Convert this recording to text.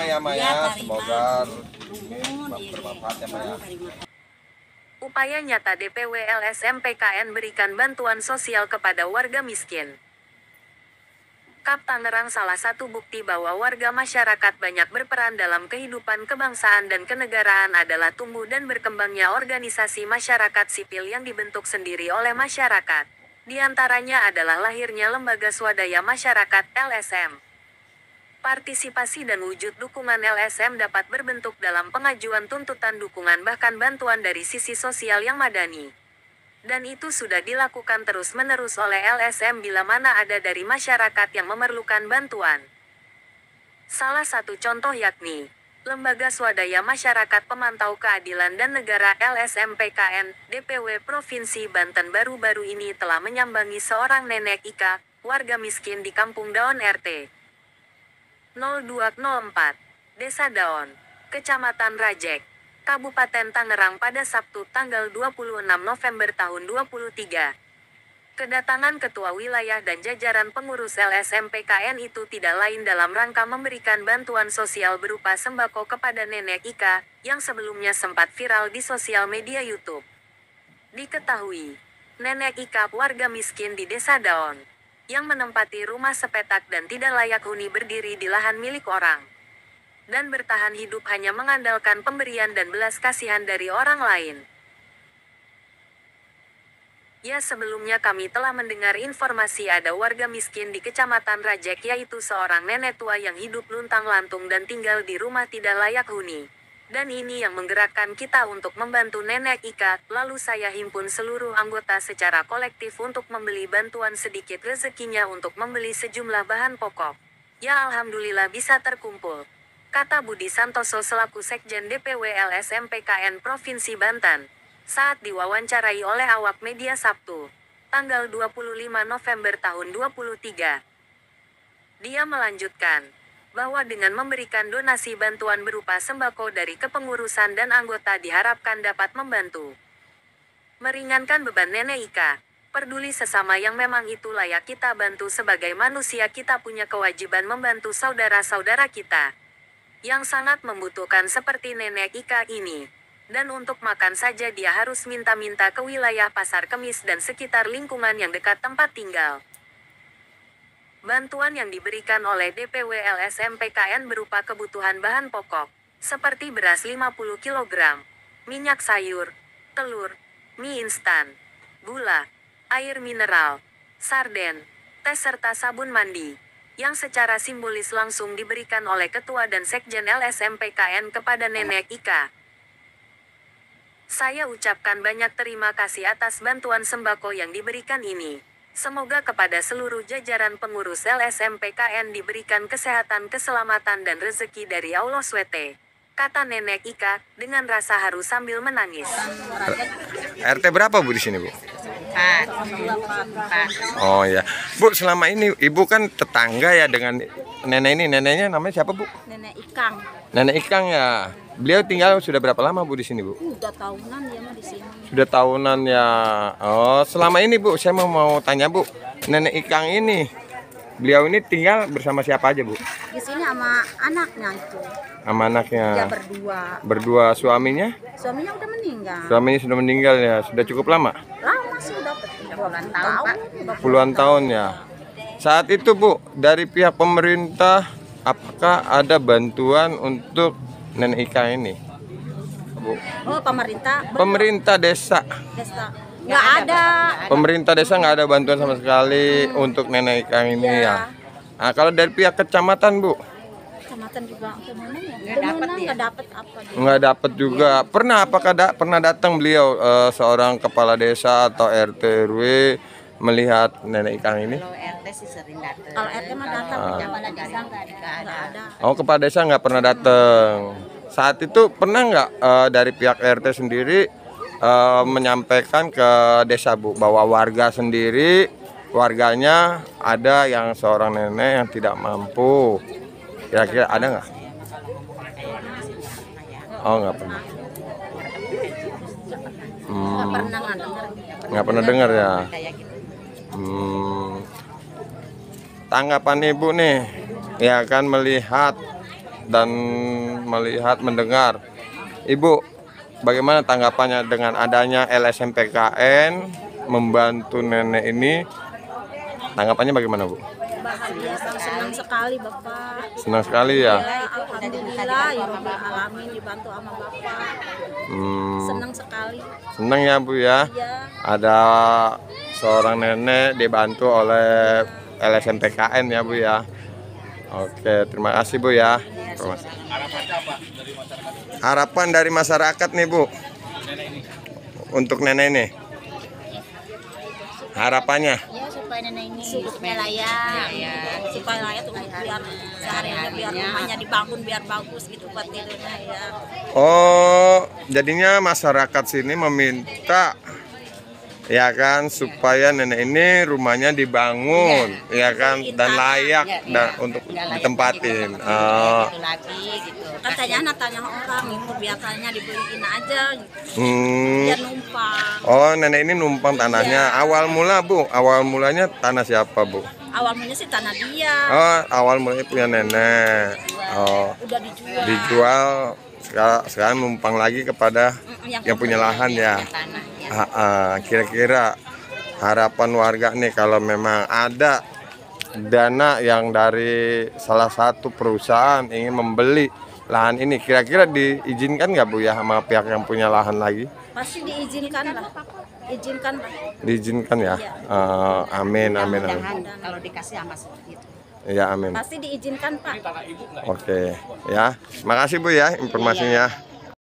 terima ya Maya, iya, semoga bermanfaat ya Maya. Upaya nyata DPW LSM PKN berikan bantuan sosial kepada warga miskin. Kap Tangerang salah satu bukti bahwa warga masyarakat banyak berperan dalam kehidupan kebangsaan dan kenegaraan adalah tumbuh dan berkembangnya organisasi masyarakat sipil yang dibentuk sendiri oleh masyarakat. Di antaranya adalah lahirnya lembaga swadaya masyarakat LSM. Partisipasi dan wujud dukungan LSM dapat berbentuk dalam pengajuan tuntutan dukungan bahkan bantuan dari sisi sosial yang madani. Dan itu sudah dilakukan terus-menerus oleh LSM bila mana ada dari masyarakat yang memerlukan bantuan. Salah satu contoh yakni Lembaga Swadaya Masyarakat Pemantau Keadilan dan Negara LSM PKN DPW Provinsi Banten baru-baru ini telah menyambangi seorang nenek Ika, warga miskin di Kampung Daun RT. 0204, Desa Daon, Kecamatan Rajek, Kabupaten Tangerang pada Sabtu tanggal 26 November tahun 23. Kedatangan Ketua Wilayah dan jajaran pengurus LSMPKN itu tidak lain dalam rangka memberikan bantuan sosial berupa sembako kepada nenek Ika, yang sebelumnya sempat viral di sosial media YouTube. Diketahui, nenek Ika warga miskin di Desa Daon yang menempati rumah sepetak dan tidak layak huni berdiri di lahan milik orang. Dan bertahan hidup hanya mengandalkan pemberian dan belas kasihan dari orang lain. Ya sebelumnya kami telah mendengar informasi ada warga miskin di Kecamatan Rajek yaitu seorang nenek tua yang hidup luntang lantung dan tinggal di rumah tidak layak huni dan ini yang menggerakkan kita untuk membantu nenek Ika. Lalu saya himpun seluruh anggota secara kolektif untuk membeli bantuan sedikit rezekinya untuk membeli sejumlah bahan pokok. Ya Alhamdulillah bisa terkumpul. Kata Budi Santoso selaku Sekjen DPW LSM PKN Provinsi Banten Saat diwawancarai oleh awak media Sabtu, tanggal 25 November tahun 23. Dia melanjutkan, bahwa dengan memberikan donasi bantuan berupa sembako dari kepengurusan dan anggota diharapkan dapat membantu meringankan beban nenek Ika. Peduli sesama yang memang itu layak kita bantu sebagai manusia kita punya kewajiban membantu saudara-saudara kita yang sangat membutuhkan seperti nenek Ika ini. Dan untuk makan saja dia harus minta-minta ke wilayah pasar kemis dan sekitar lingkungan yang dekat tempat tinggal. Bantuan yang diberikan oleh DPW LSM PKN berupa kebutuhan bahan pokok, seperti beras 50 kg, minyak sayur, telur, mie instan, gula, air mineral, sarden, tes serta sabun mandi, yang secara simbolis langsung diberikan oleh Ketua dan Sekjen LSM PKN kepada Nenek Ika. Saya ucapkan banyak terima kasih atas bantuan sembako yang diberikan ini. Semoga kepada seluruh jajaran pengurus LSMPKN diberikan kesehatan, keselamatan dan rezeki dari Allah SWT. Kata nenek Ika dengan rasa haru sambil menangis. RT berapa Bu di sini Bu? Empat. Oh ya. Bu, selama ini Ibu kan tetangga ya dengan nenek ini. Neneknya namanya siapa Bu? Nenek Ikang. Nenek Ikang ya. Beliau tinggal sudah berapa lama Bu di sini Bu? Sudah tahunan ya di sini. Sudah tahunan ya. Oh, selama ini Bu saya mau mau tanya Bu, nenek Ikang ini beliau ini tinggal bersama siapa aja Bu? Di sini sama anaknya itu. Sama anaknya. Ya berdua. Berdua suaminya? Suaminya sudah meninggal. Suaminya sudah meninggal ya, sudah cukup lama? Lama sih puluhan tahun, Puluhan tahun ya. Saat itu Bu, dari pihak pemerintah apakah ada bantuan untuk nenek Ika ini Bu oh pemerintah pemerintah desa desa nggak ada pemerintah desa nggak ada bantuan sama sekali hmm. untuk nenek Ika ini ya, ya. Nah, kalau dari pihak kecamatan bu kecamatan juga ya nggak dapat ya. dapat apa nggak dapat juga iya. pernah apakah da pernah datang beliau uh, seorang kepala desa atau RT RW melihat nenek ikan ini? Kalau RT sih sering datang. Kalau RT mah datang, kepala desa nggak ada. Oh, kepala desa nggak pernah datang. Saat itu pernah nggak uh, dari pihak RT sendiri uh, menyampaikan ke desa Bu bahwa warga sendiri warganya ada yang seorang nenek yang tidak mampu. Kira-kira ada nggak? Oh, nggak pernah. Hmm. Nggak pernah dengar ya. Tanggapan ibu nih, ya kan melihat dan melihat mendengar. Ibu, bagaimana tanggapannya dengan adanya LSM LSMPKN membantu nenek ini? Tanggapannya bagaimana, Bu? senang sekali, Bapak. Senang sekali ya. Alhamdulillah, ya alamin dibantu sama Bapak. Hmm. Senang sekali. Senang ya, Bu ya. Iya. Ada seorang nenek dibantu oleh LSMPKN ya Bu ya. Oke, terima kasih Bu ya. Terima kasih. Harapan dari masyarakat nih Bu. Untuk nenek ini. Harapannya? Ya, supaya nenek ini hidupnya layak. layak. Supaya layak tuh biar sehari-hari biar rumahnya dibangun biar bagus gitu buat tidurnya ya. Oh, jadinya masyarakat sini meminta ya kan ya. supaya nenek ini rumahnya dibangun ya, ya kan dan layak ya, dan ya. untuk ditempatin gitu. oh. Gitu lagi gitu katanya anak tanya orang itu biasanya dibeliin aja gitu. hmm. dia numpang oh nenek ini numpang iya. tanahnya ya. awal mula bu awal mulanya tanah siapa bu awal mulanya sih tanah dia oh awal mulanya punya nenek dijual. oh udah dijual dijual sekarang, sekarang numpang lagi kepada yang, yang punya lahan ya, ya. Tanah kira-kira harapan warga nih kalau memang ada dana yang dari salah satu perusahaan ingin membeli lahan ini kira-kira diizinkan nggak Bu ya sama pihak yang punya lahan lagi? Pasti diizinkan lah, izinkan lah. Diizinkan ya, ya. Uh, amin amin. amin. Kalau dikasih sama gitu. Ya amin. Pasti diizinkan Pak. Oke okay. ya, makasih Bu ya informasinya. Ya,